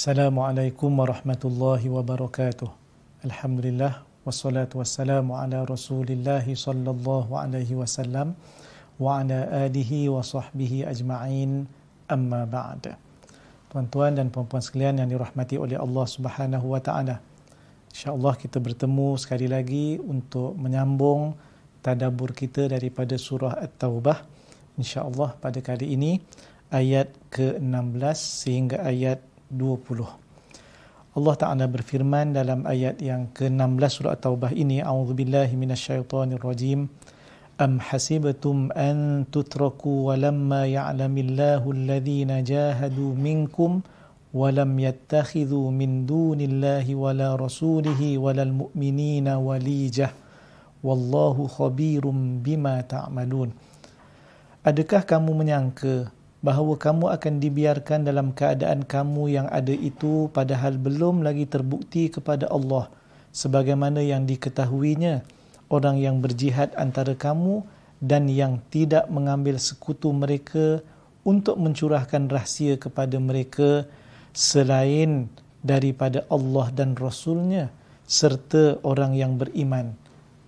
Assalamualaikum warahmatullahi wabarakatuh. Alhamdulillah wassalatu wassalamu ala Rasulillah sallallahu alaihi wasallam wa ala alihi wa sahbihi ajma'in amma ba'd. Tuan-tuan dan puan-puan sekalian yang dirahmati oleh Allah Subhanahu wa taala. Insya-Allah kita bertemu sekali lagi untuk menyambung tadabbur kita daripada surah At-Taubah. Insya-Allah pada kali ini ayat ke-16 sehingga ayat 20. Allah Ta'ala berfirman dalam ayat yang ke-16 surah Taubah ini, A'udhu Billahi Minash Shaitanir Rajim, أم حسبتم أن تتركوا ولما يعلم الله الذين جاهدوا منكم ولم يتخذوا من دون الله ولا رسوله ولا المؤمنين وليجة والله خبير بما تعملون Adakah kamu menyangka bahawa kamu akan dibiarkan dalam keadaan kamu yang ada itu padahal belum lagi terbukti kepada Allah sebagaimana yang diketahuinya orang yang berjihad antara kamu dan yang tidak mengambil sekutu mereka untuk mencurahkan rahsia kepada mereka selain daripada Allah dan Rasulnya serta orang yang beriman.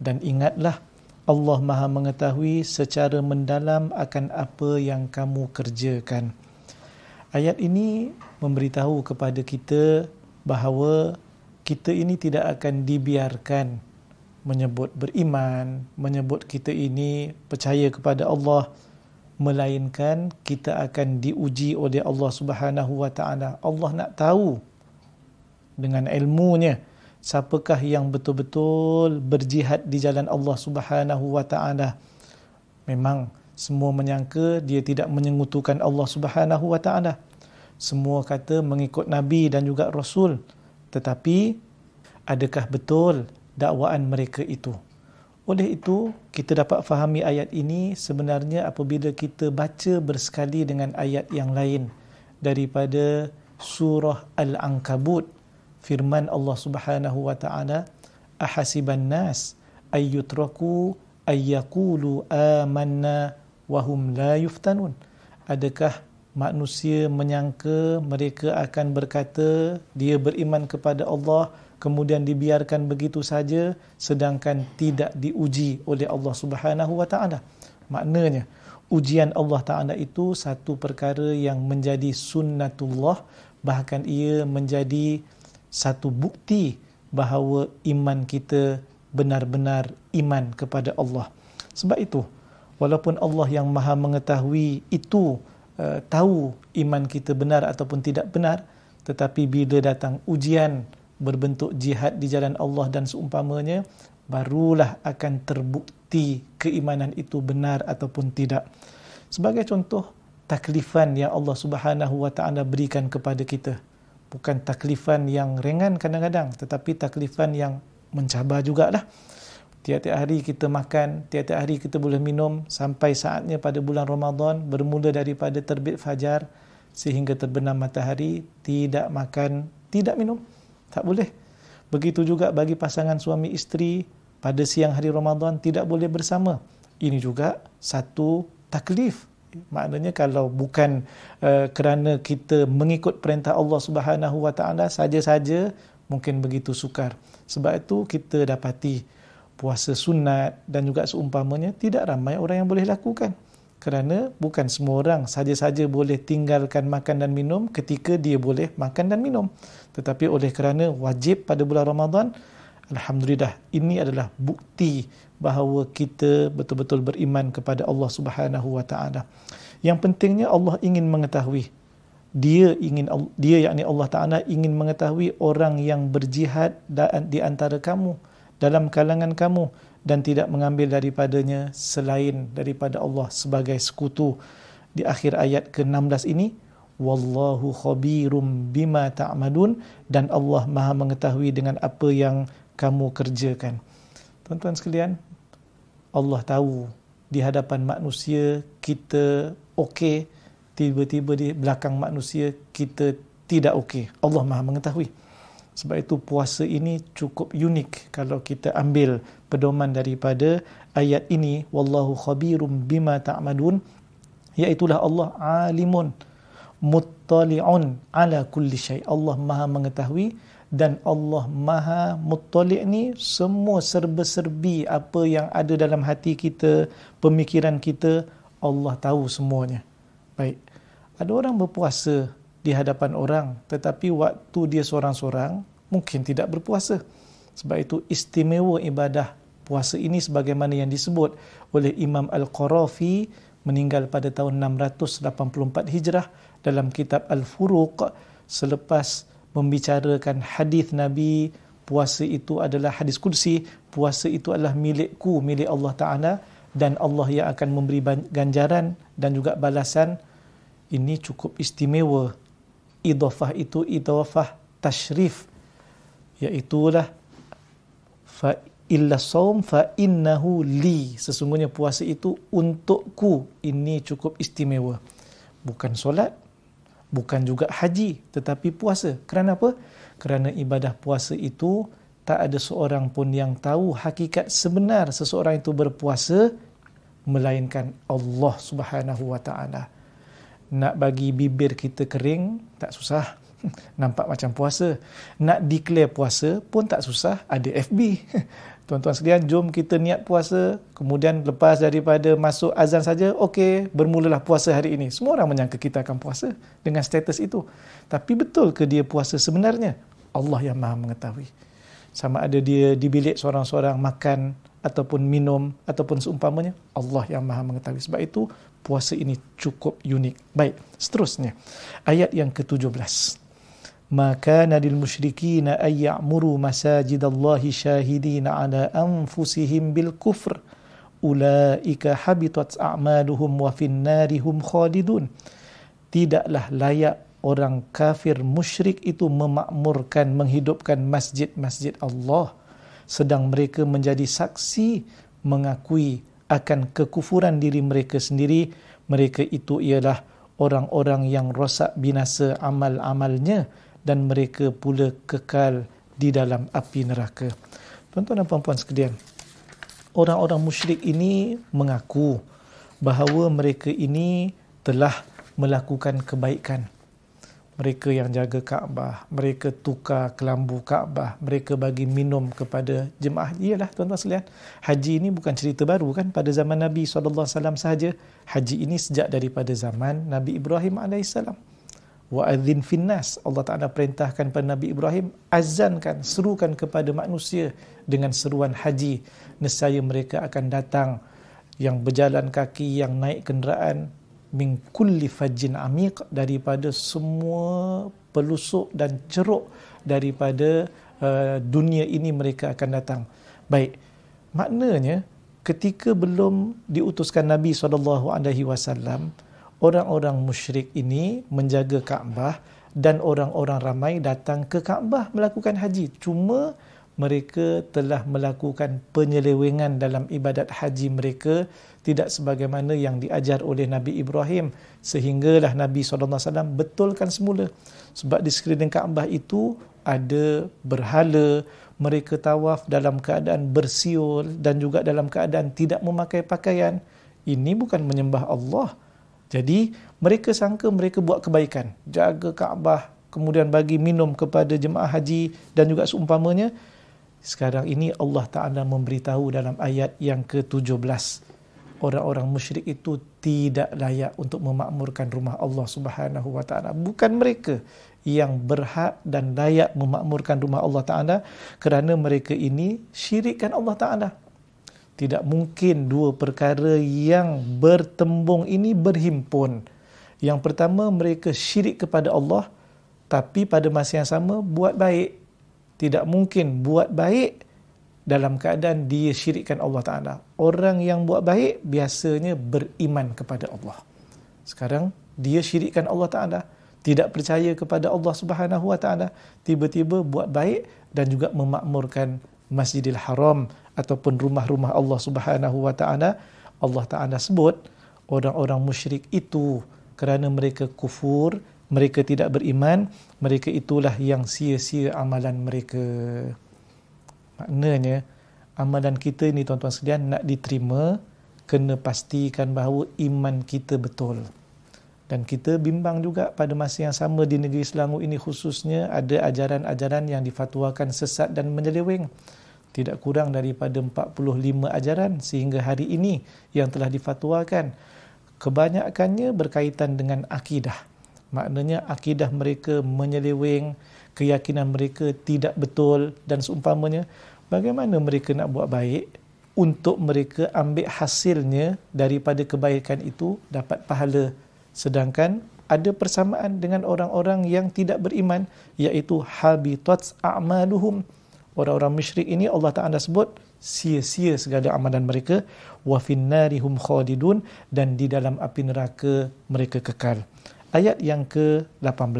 Dan ingatlah, Allah Maha mengetahui secara mendalam akan apa yang kamu kerjakan. Ayat ini memberitahu kepada kita bahawa kita ini tidak akan dibiarkan menyebut beriman, menyebut kita ini percaya kepada Allah melainkan kita akan diuji oleh Allah Subhanahu wa taala. Allah nak tahu dengan ilmunya siapakah yang betul-betul berjihad di jalan Allah Subhanahu wa taala memang semua menyangka dia tidak menyengutukan Allah Subhanahu wa taala semua kata mengikut nabi dan juga rasul tetapi adakah betul dakwaan mereka itu oleh itu kita dapat fahami ayat ini sebenarnya apabila kita baca bersekali dengan ayat yang lain daripada surah al-ankabut firman Allah Subhanahu wa taala ahasiban nas ayyutraku ayyakulu amanna wa hum la yuftanun adakah manusia menyangka mereka akan berkata dia beriman kepada Allah kemudian dibiarkan begitu saja sedangkan tidak diuji oleh Allah Subhanahu wa taala maknanya ujian Allah taala itu satu perkara yang menjadi sunnatullah bahkan ia menjadi satu bukti bahawa iman kita benar-benar iman kepada Allah. Sebab itu, walaupun Allah yang Maha mengetahui itu uh, tahu iman kita benar ataupun tidak benar, tetapi bila datang ujian berbentuk jihad di jalan Allah dan seumpamanya, barulah akan terbukti keimanan itu benar ataupun tidak. Sebagai contoh, taklifan yang Allah Subhanahu wa taala berikan kepada kita bukan taklifan yang ringan kadang-kadang tetapi taklifan yang mencabar jugalah tiap-tiap hari kita makan tiap-tiap hari kita boleh minum sampai saatnya pada bulan Ramadan bermula daripada terbit fajar sehingga terbenam matahari tidak makan tidak minum tak boleh begitu juga bagi pasangan suami isteri pada siang hari Ramadan tidak boleh bersama ini juga satu taklif maknanya kalau bukan uh, kerana kita mengikut perintah Allah Subhanahu Wa Taala saja-saja mungkin begitu sukar sebab itu kita dapati puasa sunat dan juga seumpamanya tidak ramai orang yang boleh lakukan kerana bukan semua orang saja-saja boleh tinggalkan makan dan minum ketika dia boleh makan dan minum tetapi oleh kerana wajib pada bulan Ramadan Alhamdulillah ini adalah bukti bahawa kita betul-betul beriman kepada Allah Subhanahu wa taala. Yang pentingnya Allah ingin mengetahui dia ingin dia yakni Allah Taala ingin mengetahui orang yang berjihad di antara kamu dalam kalangan kamu dan tidak mengambil daripadanya selain daripada Allah sebagai sekutu di akhir ayat ke-16 ini wallahu khabirum bima ta'madun dan Allah Maha mengetahui dengan apa yang kamu kerjakan. Tuan-tuan sekalian, Allah tahu di hadapan manusia kita okey, tiba-tiba di belakang manusia kita tidak okey. Allah Maha mengetahui. Sebab itu puasa ini cukup unik kalau kita ambil pedoman daripada ayat ini wallahu khabirum bima ta'madun iaitulah Allah alimun muttali'un ala kulli syai Allah maha mengetahui dan Allah Maha Muttali ni semua serba-serbi apa yang ada dalam hati kita, pemikiran kita, Allah tahu semuanya. Baik. Ada orang berpuasa di hadapan orang tetapi waktu dia seorang-seorang mungkin tidak berpuasa. Sebab itu istimewa ibadah puasa ini sebagaimana yang disebut oleh Imam Al-Qarafi meninggal pada tahun 684 Hijrah dalam kitab Al-Furuq selepas membicarakan hadis Nabi puasa itu adalah hadis kursi, puasa itu adalah milikku, milik Allah Ta'ala dan Allah yang akan memberi ganjaran dan juga balasan ini cukup istimewa idhafah itu idhafah tashrif iaitulah fa illa saum fa innahu li sesungguhnya puasa itu untukku ini cukup istimewa bukan solat bukan juga haji tetapi puasa. Kerana apa? Kerana ibadah puasa itu tak ada seorang pun yang tahu hakikat sebenar seseorang itu berpuasa melainkan Allah Subhanahu wa taala. Nak bagi bibir kita kering tak susah. Nampak macam puasa. Nak declare puasa pun tak susah, ada FB. Tuan-tuan sekalian, jom kita niat puasa. Kemudian lepas daripada masuk azan saja, okey, bermulalah puasa hari ini. Semua orang menyangka kita akan puasa dengan status itu. Tapi betul ke dia puasa sebenarnya? Allah yang maha mengetahui. Sama ada dia di bilik seorang-seorang makan ataupun minum ataupun seumpamanya, Allah yang maha mengetahui. Sebab itu, puasa ini cukup unik. Baik, seterusnya. Ayat yang ke-17. ما كان للمشركين أن يعمروا مساجد الله شاهدين على أنفسهم بالكفر أولئك حبطت أعمالهم وفي النار هم خالدون Tidaklah layak orang kafir musyrik itu memakmurkan, menghidupkan masjid-masjid Allah. Sedang mereka menjadi saksi mengakui akan kekufuran diri mereka sendiri. Mereka itu ialah orang-orang yang rosak binasa amal-amalnya dan mereka pula kekal di dalam api neraka. Tuan-tuan dan puan-puan sekalian, orang-orang musyrik ini mengaku bahawa mereka ini telah melakukan kebaikan. Mereka yang jaga Kaabah, mereka tukar kelambu Kaabah, mereka bagi minum kepada jemaah. Iyalah tuan-tuan sekalian, haji ini bukan cerita baru kan pada zaman Nabi SAW sahaja. Haji ini sejak daripada zaman Nabi Ibrahim AS. Wa'adhin finnas. Allah Ta'ala perintahkan kepada Nabi Ibrahim, azankan, serukan kepada manusia dengan seruan haji. Nesaya mereka akan datang yang berjalan kaki, yang naik kenderaan, min kulli fajin amiq daripada semua pelusuk dan ceruk daripada uh, dunia ini mereka akan datang. Baik, maknanya ketika belum diutuskan Nabi SAW, orang-orang musyrik ini menjaga Kaabah dan orang-orang ramai datang ke Kaabah melakukan haji. Cuma mereka telah melakukan penyelewengan dalam ibadat haji mereka tidak sebagaimana yang diajar oleh Nabi Ibrahim sehinggalah Nabi SAW betulkan semula sebab di sekeliling Kaabah itu ada berhala mereka tawaf dalam keadaan bersiul dan juga dalam keadaan tidak memakai pakaian ini bukan menyembah Allah. Jadi mereka sangka mereka buat kebaikan, jaga Kaabah, kemudian bagi minum kepada jemaah haji dan juga seumpamanya. Sekarang ini Allah Ta'ala memberitahu dalam ayat yang ke-17. Orang-orang musyrik itu tidak layak untuk memakmurkan rumah Allah Subhanahu Wa Bukan mereka yang berhak dan layak memakmurkan rumah Allah Ta'ala kerana mereka ini syirikkan Allah Ta'ala tidak mungkin dua perkara yang bertembung ini berhimpun. Yang pertama mereka syirik kepada Allah tapi pada masa yang sama buat baik. Tidak mungkin buat baik dalam keadaan dia syirikkan Allah Taala. Orang yang buat baik biasanya beriman kepada Allah. Sekarang dia syirikkan Allah Taala, tidak percaya kepada Allah Subhanahu Wa Taala, tiba-tiba buat baik dan juga memakmurkan Masjidil Haram ataupun rumah-rumah Allah Subhanahu wa taala Allah taala sebut orang-orang musyrik itu kerana mereka kufur mereka tidak beriman mereka itulah yang sia-sia amalan mereka maknanya amalan kita ni tuan-tuan sekalian nak diterima kena pastikan bahawa iman kita betul dan kita bimbang juga pada masa yang sama di negeri Selangor ini khususnya ada ajaran-ajaran yang difatwakan sesat dan menyeleweng tidak kurang daripada 45 ajaran sehingga hari ini yang telah difatwakan kebanyakannya berkaitan dengan akidah maknanya akidah mereka menyeleweng keyakinan mereka tidak betul dan seumpamanya bagaimana mereka nak buat baik untuk mereka ambil hasilnya daripada kebaikan itu dapat pahala sedangkan ada persamaan dengan orang-orang yang tidak beriman iaitu habitat a'maluhum orang-orang musyrik ini Allah Taala sebut sia-sia segala amalan mereka wa finnarihum khalidun dan di dalam api neraka mereka kekal. Ayat yang ke-18.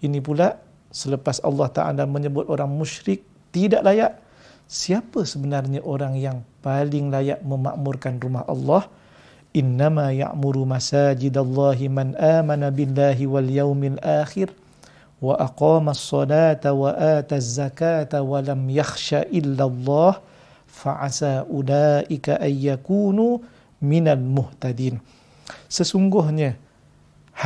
Ini pula selepas Allah Taala menyebut orang musyrik tidak layak siapa sebenarnya orang yang paling layak memakmurkan rumah Allah innama ya'muru masajidallahi man amana billahi wal yaumil akhir وأقام الصلاة وآتى الزكاة ولم يخش إلا الله فعسى أولئك أن يكونوا من المهتدين Sesungguhnya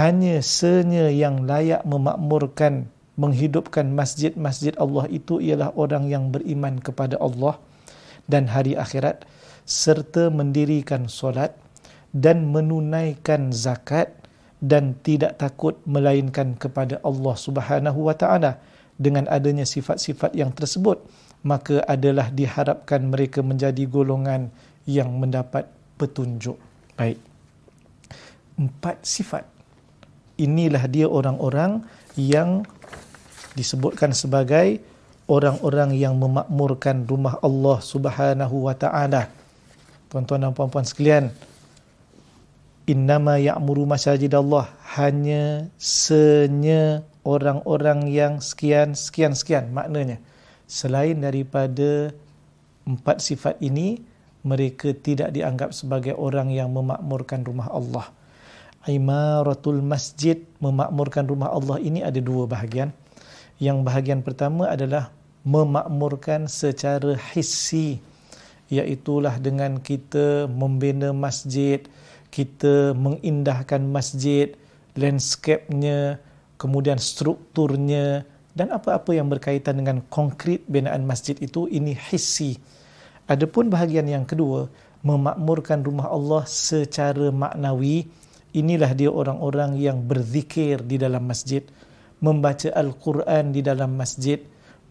hanya senya yang layak memakmurkan menghidupkan masjid-masjid Allah itu ialah orang yang beriman kepada Allah dan hari akhirat serta mendirikan solat dan menunaikan zakat dan tidak takut melainkan kepada Allah Subhanahu wa taala dengan adanya sifat-sifat yang tersebut maka adalah diharapkan mereka menjadi golongan yang mendapat petunjuk baik empat sifat inilah dia orang-orang yang disebutkan sebagai orang-orang yang memakmurkan rumah Allah Subhanahu wa taala tuan-tuan dan puan-puan sekalian innama ya'muru masajid Allah hanya senya orang-orang yang sekian sekian sekian maknanya selain daripada empat sifat ini mereka tidak dianggap sebagai orang yang memakmurkan rumah Allah imaratul masjid memakmurkan rumah Allah ini ada dua bahagian yang bahagian pertama adalah memakmurkan secara hissi iaitulah dengan kita membina masjid kita mengindahkan masjid, landscape-nya, kemudian strukturnya dan apa-apa yang berkaitan dengan konkrit binaan masjid itu ini hissi. Adapun bahagian yang kedua, memakmurkan rumah Allah secara maknawi, inilah dia orang-orang yang berzikir di dalam masjid, membaca Al-Quran di dalam masjid,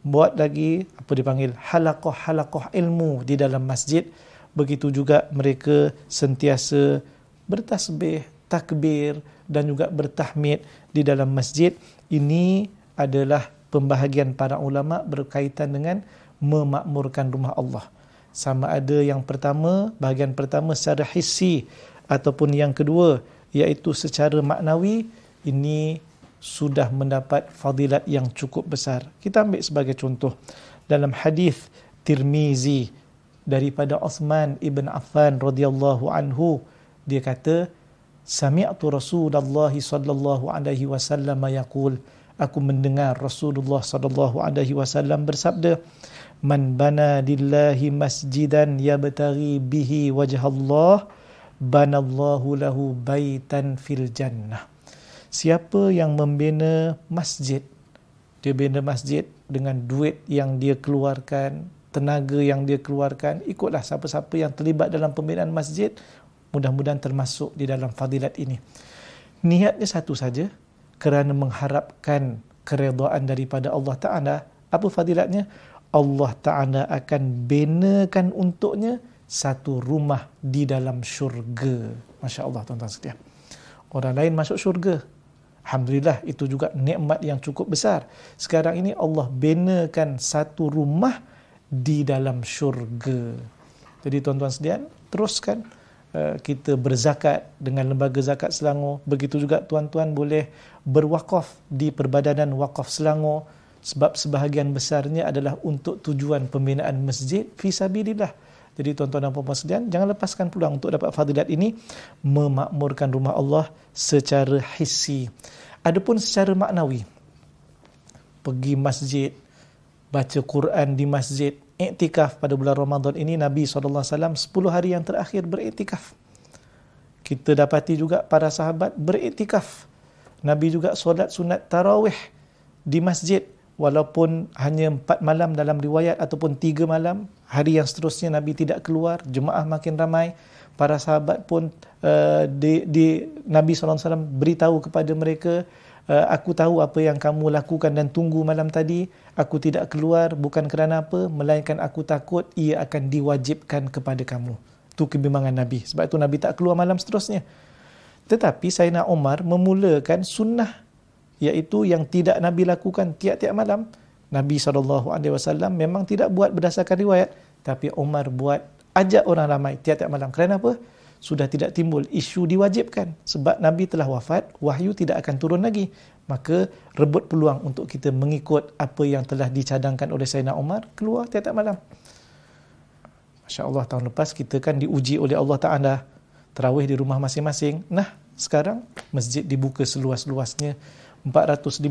buat lagi apa dipanggil halakoh-halakoh ilmu di dalam masjid, begitu juga mereka sentiasa bertasbih, takbir dan juga bertahmid di dalam masjid. Ini adalah pembahagian para ulama berkaitan dengan memakmurkan rumah Allah. Sama ada yang pertama, bahagian pertama secara hissi ataupun yang kedua iaitu secara maknawi ini sudah mendapat fadilat yang cukup besar. Kita ambil sebagai contoh dalam hadis Tirmizi daripada Osman ibn Affan radhiyallahu anhu dia kata sami'tu rasulullah sallallahu alaihi wasallam yaqul aku mendengar rasulullah sallallahu alaihi wasallam bersabda man bana lillahi masjidan yabtaghi bihi wajhallah banallahu lahu baitan fil jannah siapa yang membina masjid dia bina masjid dengan duit yang dia keluarkan tenaga yang dia keluarkan ikutlah siapa-siapa yang terlibat dalam pembinaan masjid mudah-mudahan termasuk di dalam fadilat ini. Niatnya satu saja kerana mengharapkan keredaan daripada Allah Ta'ala. Apa fadilatnya? Allah Ta'ala akan benakan untuknya satu rumah di dalam syurga. Masya Allah tuan-tuan sekalian. Orang lain masuk syurga. Alhamdulillah itu juga nikmat yang cukup besar. Sekarang ini Allah benakan satu rumah di dalam syurga. Jadi tuan-tuan sekalian, teruskan. Eh, kita berzakat dengan lembaga zakat Selangor begitu juga tuan-tuan boleh berwakaf di perbadanan wakaf Selangor sebab sebahagian besarnya adalah untuk tujuan pembinaan masjid fisabilillah jadi tuan-tuan dan puan-puan sekalian jangan lepaskan peluang untuk dapat fadilat ini memakmurkan rumah Allah secara hissi adapun secara maknawi pergi masjid baca Quran di masjid i'tikaf pada bulan Ramadan ini Nabi SAW 10 hari yang terakhir beriktikaf. Kita dapati juga para sahabat beriktikaf. Nabi juga solat sunat tarawih di masjid walaupun hanya 4 malam dalam riwayat ataupun 3 malam. Hari yang seterusnya Nabi tidak keluar, jemaah makin ramai. Para sahabat pun uh, di, di, Nabi SAW beritahu kepada mereka Uh, aku tahu apa yang kamu lakukan dan tunggu malam tadi. Aku tidak keluar bukan kerana apa, melainkan aku takut ia akan diwajibkan kepada kamu. Itu kebimbangan Nabi. Sebab itu Nabi tak keluar malam seterusnya. Tetapi Sayyidina Omar memulakan sunnah iaitu yang tidak Nabi lakukan tiap-tiap malam. Nabi SAW memang tidak buat berdasarkan riwayat. Tapi Omar buat ajak orang ramai tiap-tiap malam. Kerana apa? sudah tidak timbul isu diwajibkan sebab nabi telah wafat wahyu tidak akan turun lagi maka rebut peluang untuk kita mengikut apa yang telah dicadangkan oleh Sayyidina Umar keluar tiap-tiap malam masya-Allah tahun lepas kita kan diuji oleh Allah Taala tarawih di rumah masing-masing nah sekarang masjid dibuka seluas-luasnya 450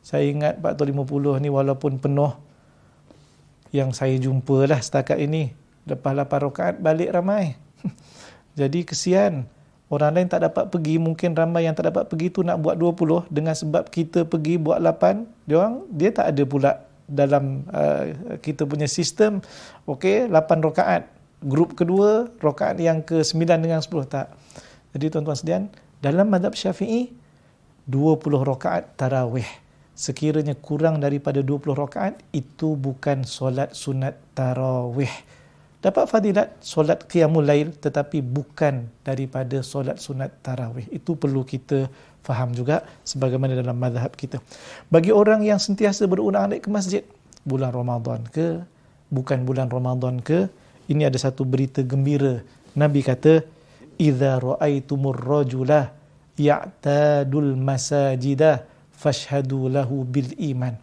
saya ingat 450 ni walaupun penuh yang saya jumpalah setakat ini lepas 8 rakaat balik ramai Jadi kesian orang lain tak dapat pergi, mungkin ramai yang tak dapat pergi tu nak buat 20 dengan sebab kita pergi buat 8, dia orang dia tak ada pula dalam uh, kita punya sistem okey 8 rakaat. Grup kedua rakaat yang ke-9 dengan 10 tak. Jadi tuan-tuan sedian, dalam mazhab Syafi'i 20 rakaat tarawih sekiranya kurang daripada 20 rakaat itu bukan solat sunat tarawih dapat fadilat solat qiyamul lail tetapi bukan daripada solat sunat tarawih. Itu perlu kita faham juga sebagaimana dalam madhab kita. Bagi orang yang sentiasa berulang-alik ke masjid, bulan Ramadan ke, bukan bulan Ramadan ke, ini ada satu berita gembira. Nabi kata, "Idza ra'aitumur rajula ya'tadul masajida fashhadu lahu bil iman."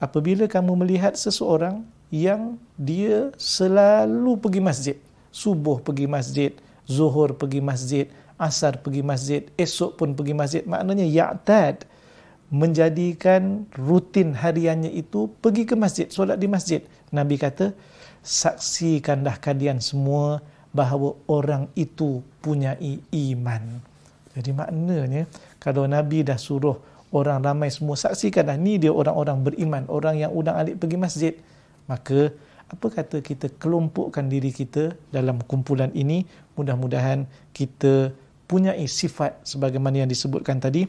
Apabila kamu melihat seseorang yang dia selalu pergi masjid. Subuh pergi masjid, zuhur pergi masjid, asar pergi masjid, esok pun pergi masjid. Maknanya ya'tad menjadikan rutin hariannya itu pergi ke masjid, solat di masjid. Nabi kata, saksikan dah kalian semua bahawa orang itu punya iman. Jadi maknanya kalau Nabi dah suruh orang ramai semua saksikanlah ni dia orang-orang beriman, orang yang undang alik pergi masjid maka apa kata kita kelompokkan diri kita dalam kumpulan ini mudah-mudahan kita punya sifat sebagaimana yang disebutkan tadi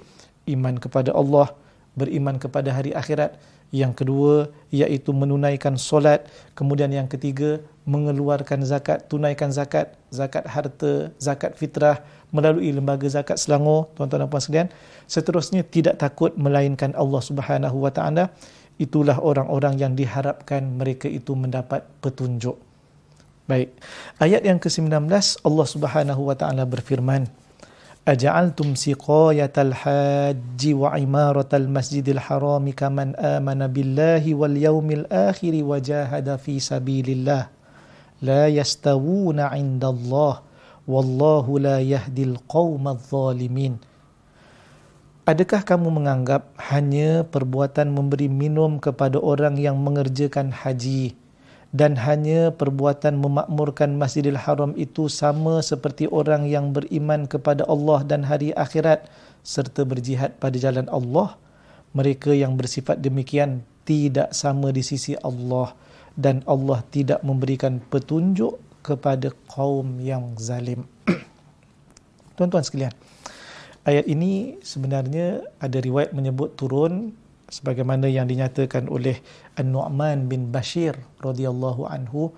iman kepada Allah beriman kepada hari akhirat yang kedua iaitu menunaikan solat kemudian yang ketiga mengeluarkan zakat tunaikan zakat zakat harta zakat fitrah melalui lembaga zakat Selangor tuan-tuan dan puan puan sekalian seterusnya tidak takut melainkan Allah Subhanahu wa taala itulah orang-orang yang diharapkan mereka itu mendapat petunjuk. Baik. Ayat yang ke-19 Allah Subhanahu wa taala berfirman, "Aja'altum siqayatal hajji wa imaratal masjidil haram kaman amana billahi wal yaumil akhir wa jahada fi sabilillah la yastawuna 'indallah wallahu la yahdil qaumadh dhalimin." Adakah kamu menganggap hanya perbuatan memberi minum kepada orang yang mengerjakan haji dan hanya perbuatan memakmurkan Masjidil Haram itu sama seperti orang yang beriman kepada Allah dan hari akhirat serta berjihad pada jalan Allah? Mereka yang bersifat demikian tidak sama di sisi Allah dan Allah tidak memberikan petunjuk kepada kaum yang zalim. Tuan-tuan sekalian, Ayat ini sebenarnya ada riwayat menyebut turun sebagaimana yang dinyatakan oleh An-Nu'man bin Bashir radhiyallahu anhu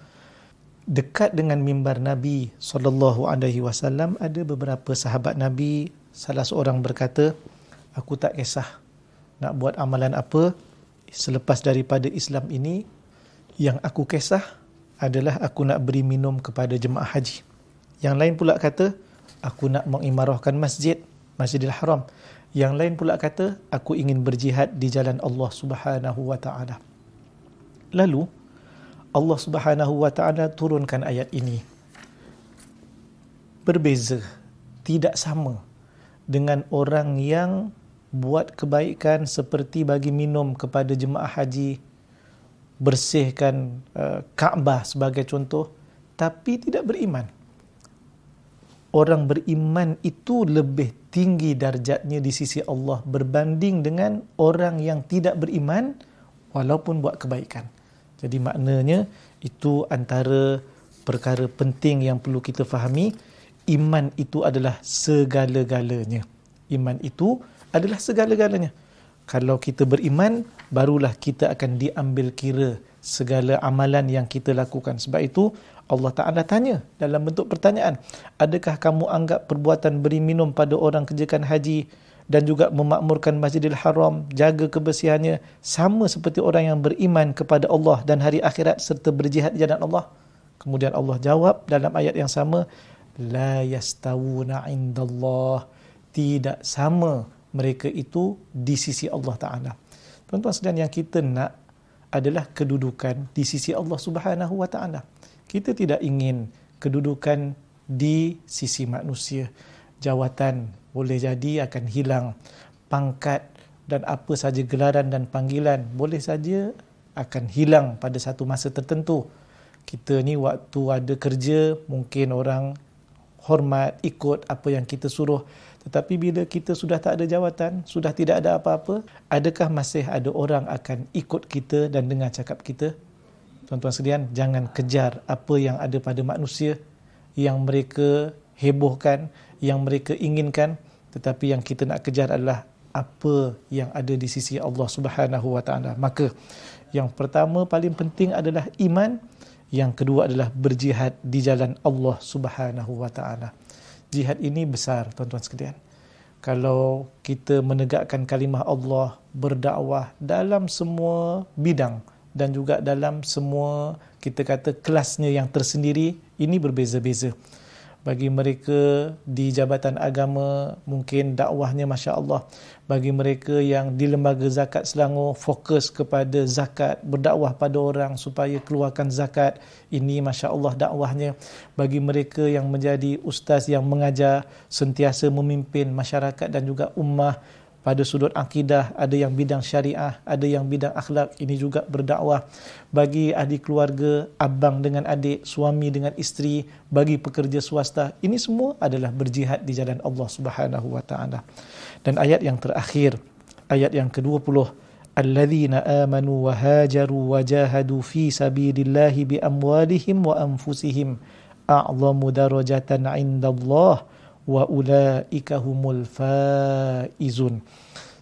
dekat dengan mimbar Nabi sallallahu alaihi wasallam ada beberapa sahabat Nabi salah seorang berkata aku tak kisah nak buat amalan apa selepas daripada Islam ini yang aku kisah adalah aku nak beri minum kepada jemaah haji yang lain pula kata aku nak mengimarahkan masjid Masjidil Haram. Yang lain pula kata, aku ingin berjihad di jalan Allah Subhanahu wa taala. Lalu Allah Subhanahu wa taala turunkan ayat ini. Berbeza, tidak sama dengan orang yang buat kebaikan seperti bagi minum kepada jemaah haji, bersihkan uh, Kaabah sebagai contoh, tapi tidak beriman orang beriman itu lebih tinggi darjatnya di sisi Allah berbanding dengan orang yang tidak beriman walaupun buat kebaikan. Jadi maknanya itu antara perkara penting yang perlu kita fahami, iman itu adalah segala-galanya. Iman itu adalah segala-galanya. Kalau kita beriman, barulah kita akan diambil kira segala amalan yang kita lakukan. Sebab itu Allah Ta'ala tanya dalam bentuk pertanyaan, adakah kamu anggap perbuatan beri minum pada orang kerjakan haji dan juga memakmurkan Masjidil Haram, jaga kebersihannya sama seperti orang yang beriman kepada Allah dan hari akhirat serta berjihad jalan Allah? Kemudian Allah jawab dalam ayat yang sama, la yastawuna indallah tidak sama mereka itu di sisi Allah Ta'ala. Tuan-tuan sedang yang kita nak adalah kedudukan di sisi Allah Subhanahu Wa Ta'ala kita tidak ingin kedudukan di sisi manusia. Jawatan boleh jadi akan hilang. Pangkat dan apa saja gelaran dan panggilan boleh saja akan hilang pada satu masa tertentu. Kita ni waktu ada kerja, mungkin orang hormat, ikut apa yang kita suruh. Tetapi bila kita sudah tak ada jawatan, sudah tidak ada apa-apa, adakah masih ada orang akan ikut kita dan dengar cakap kita? tuan-tuan sekalian, jangan kejar apa yang ada pada manusia yang mereka hebohkan, yang mereka inginkan, tetapi yang kita nak kejar adalah apa yang ada di sisi Allah Subhanahu Wa Taala. Maka yang pertama paling penting adalah iman, yang kedua adalah berjihad di jalan Allah Subhanahu Wa Taala. Jihad ini besar, tuan-tuan sekalian. Kalau kita menegakkan kalimah Allah, berdakwah dalam semua bidang, dan juga dalam semua kita kata kelasnya yang tersendiri ini berbeza-beza bagi mereka di jabatan agama mungkin dakwahnya masya-Allah bagi mereka yang di lembaga zakat Selangor fokus kepada zakat berdakwah pada orang supaya keluarkan zakat ini masya-Allah dakwahnya bagi mereka yang menjadi ustaz yang mengajar sentiasa memimpin masyarakat dan juga ummah pada sudut akidah, ada yang bidang syariah, ada yang bidang akhlak, ini juga berdakwah bagi ahli keluarga, abang dengan adik, suami dengan isteri, bagi pekerja swasta, ini semua adalah berjihad di jalan Allah Subhanahu Dan ayat yang terakhir, ayat yang ke-20 wa آمنوا وهاجروا وجاهدوا في سبيل الله wa anfusihim a'lamu darajatan 'inda Allah." wa ulaika humul faizun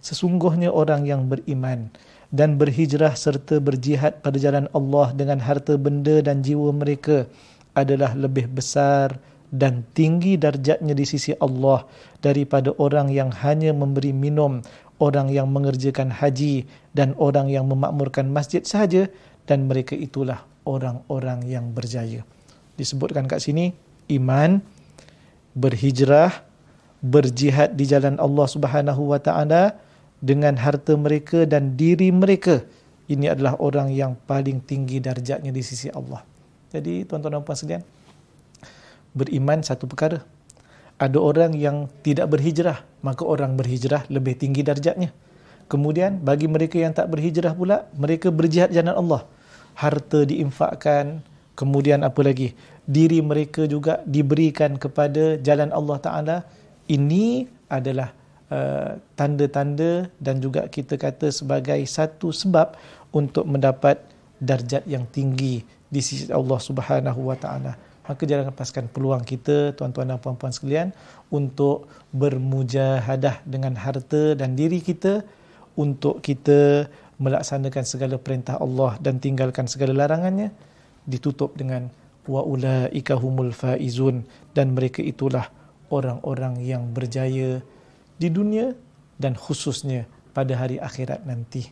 sesungguhnya orang yang beriman dan berhijrah serta berjihad pada jalan Allah dengan harta benda dan jiwa mereka adalah lebih besar dan tinggi darjatnya di sisi Allah daripada orang yang hanya memberi minum, orang yang mengerjakan haji dan orang yang memakmurkan masjid sahaja dan mereka itulah orang-orang yang berjaya. Disebutkan kat sini iman, berhijrah, berjihad di jalan Allah Subhanahu wa taala dengan harta mereka dan diri mereka. Ini adalah orang yang paling tinggi darjatnya di sisi Allah. Jadi tuan-tuan dan puan sekalian, beriman satu perkara. Ada orang yang tidak berhijrah, maka orang berhijrah lebih tinggi darjatnya. Kemudian bagi mereka yang tak berhijrah pula, mereka berjihad jalan Allah. Harta diinfakkan, kemudian apa lagi diri mereka juga diberikan kepada jalan Allah taala ini adalah uh, tanda-tanda dan juga kita kata sebagai satu sebab untuk mendapat darjat yang tinggi di sisi Allah Subhanahu wa taala maka jangan lepaskan peluang kita tuan-tuan dan puan-puan sekalian untuk bermujahadah dengan harta dan diri kita untuk kita melaksanakan segala perintah Allah dan tinggalkan segala larangannya ditutup dengan wa ulaika humul faizun dan mereka itulah orang-orang yang berjaya di dunia dan khususnya pada hari akhirat nanti.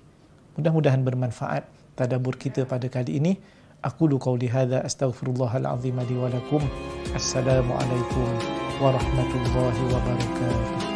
Mudah-mudahan bermanfaat tadabbur kita pada kali ini. Aku lu qauli hadza astaghfirullahal azim li wa lakum. Assalamualaikum warahmatullahi wabarakatuh.